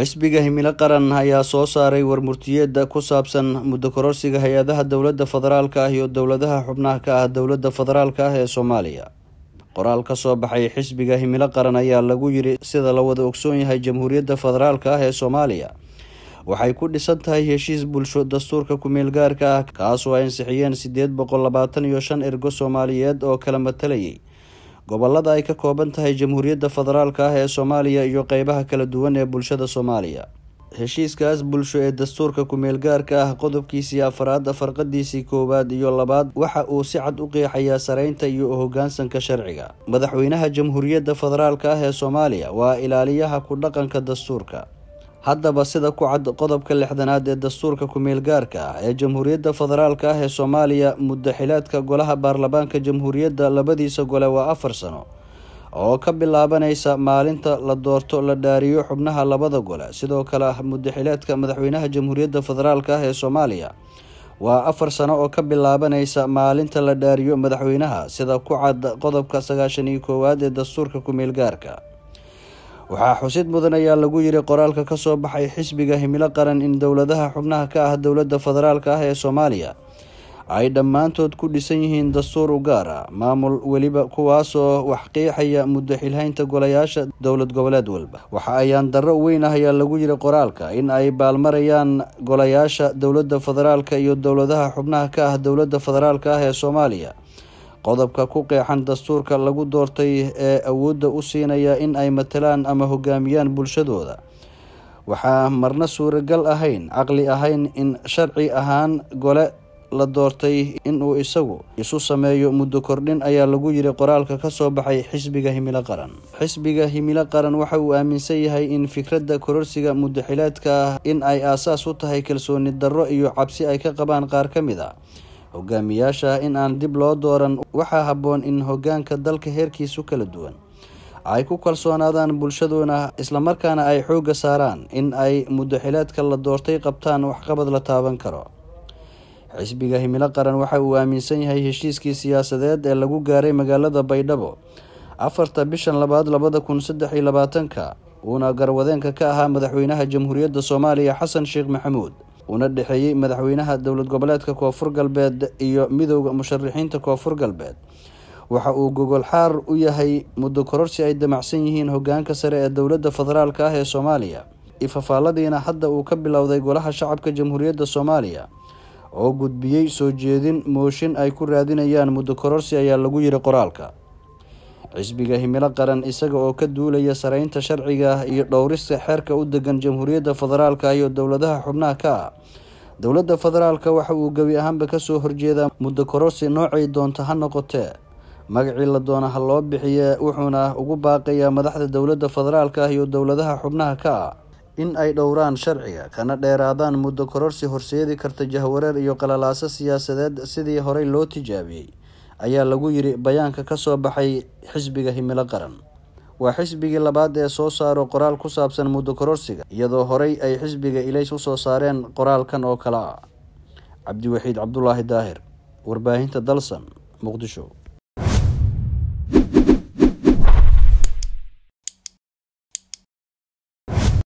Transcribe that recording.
xisbiga himilo qaran ayaa soo saaray warmurtiyeeda ku saabsan muddo kororsiga hay-adaha dowladda federaalk ah iyo dowladaha xubnaha ka ah dowladda federaalka ah ee soomaaliya qoraal ka soo baxay xisbiga himilo qaran ayaa lagu yiri sida la wada ogsoon yahay jamhuuriyadda federaalk ah ee soomaaliya waxay ku dhisan tahay heshiis bulsho dastuurka ku-meel gaarka ah kaas oo ay ansixiyeen siddeed boqol labaatan iyo shan ergo soomaaliyeed oo kala matalayay gobollada ay ka kooban tahay jamhuuriyadda federaalka ah ee soomaaliya iyo qeybaha kala duwan ee bulshada soomaaliya heshiiskaas bulsho ee dastuurka ku-meel gaarka ah qodobkiisii afraad farqadiisii koowaad iyo labaad waxa uu si cad u qeexayaa saraynta iyo u hoggaansanka sharciga madaxweynaha jamhuuriyadda federaalka ah ee soomaaliya waa ilaaliyaha ku dhaqanka dastuurka haddaba sida ku cad qodobka lixdanaad ee dastuurka ku-meelgaarka ah ee jamhuuriyadda federaalka ah ee soomaaliya muddaxilaadka golaha baarlamaanka jamhuuriyadda labadiisa gole waa afar sano oo ka bilaabanaysa maalinta la doorto la dhaariyo xubnaha labada gole sidoo kale ah muddaxilaadka madaxweynaha jamhuuriyadda federaalka ah ee soomaaliya waa afar sano oo ka bilaabanaysa maalinta la dhaariyo madaxweynaha sida ku cad qodobka sagaashan iyo koowaad ee dastuurka ku-meelgaarka waxaa xusid mudan ayaa lagu yiri qoraalka ka soo baxay xisbiga himilo qaran in dowladaha xubnaha ka ah dowladda federaalka ah ee soomaaliya ay dhammaantood ku dhisan yihiin dastuur u gaara ah, maamul weliba kuwaasoo wax qiixaya muddo xilhaynta golayaasha dowlad goboleed walba waxa ayaan darro weyn ah ayaa lagu yiri qoraalka in ay baalmarayaan golayaasha dowladda federaalka iyo dowladaha xubnaha ka ah dowladda federaalka ah ee soomaaliya qodobka ku qeexan dastuurka lagu doortay ee awoodda u siinaya in ay matalaan ama hogaamiyaan bulshadooda waxaa marna suuragal ahayn caqli ahayn in sharci ahaan gole la doortay inuu isagu isu sameeyo muddo kordhin ayaa lagu yiri qoraalka ka soo baxay xisbiga himilo qaran xisbiga himilo qaran waxa uu aaminsan yahay in fikradda kororsiga muddoxilaadka ah, in ay aasaas u tahay kalsooni darro iyo cabsi ay ka qabaan qaar ka mid a ah hogaamiyaasha in aan dib loo dooran waxaa habboon in hoggaanka dalka heerkiisu kala duwan ay ku kalsoonaadaan bulshaduna islamarkaana ay xoogga saaraan in ay muddoxileedka la doortay qabtaan waxqabad la taaban karo xisbiga himilo qaran waxa uu aaminsan yahay heshiiskii siyaasadeed ee lagu gaaray magaalada baydhabo afarta bishan labaad labada kun saddex iyo labaatanka uuna garwadeenka ka ahaa madaxweynaha jamhuuriyadda soomaaliya xasan sheekh maxamuud uuna dhexeeyey madaxweynaha dowlad goboleedka koonfur galbeed iyo midooda musharixiinta koonfur galbeed waxa uu gogol xaar u yahay muddo kororsi ay damacsan yihiin hogaanka sare ee dowladda federaalk ah ee soomaaliya ifafaalladiina hadda uu ka bilowday golaha shacabka jamhuuriyadda soomaaliya oo gudbiyey soo jeedin mooshin ay ku raadinayaan muddo kororsi ayaa lagu yidhi qoraalka xisbiga himilo qaran isaga oo ka duulaya saraynta sharciga iyo dhowrista xeerka u degan jamhuuriyadda federaalka iyo dowladaha xubnaha ka ah dowladda federaalk waxa uu gebi ahaanba kasoo horjeedaa muddo kororsi noocay doonta ha noqotee magacii la doona ha loo bixiye wuxuuna ugu baaqayaa madaxda dowladda federaalka iyo dowladaha xubnaha ka ah in ay dhowraan sharciga kana dheeraadaan muddo kororsi horseedi karta jahwareer iyo qalalaaso siyaasadeed sidii horey loo tijaabiyey ayaa lagu yiri bayaanka ka soo baxay xisbiga himilo qaran waa xisbigii labaad ee soo saaro qoraal ku saabsan muddo kororsiga iyadoo horay ay xisbiga ilays u soo saareen qoraalkan oo kale ah cabdiwaxiid cabdulaahi daahir warbaahinta dalsan muqdisho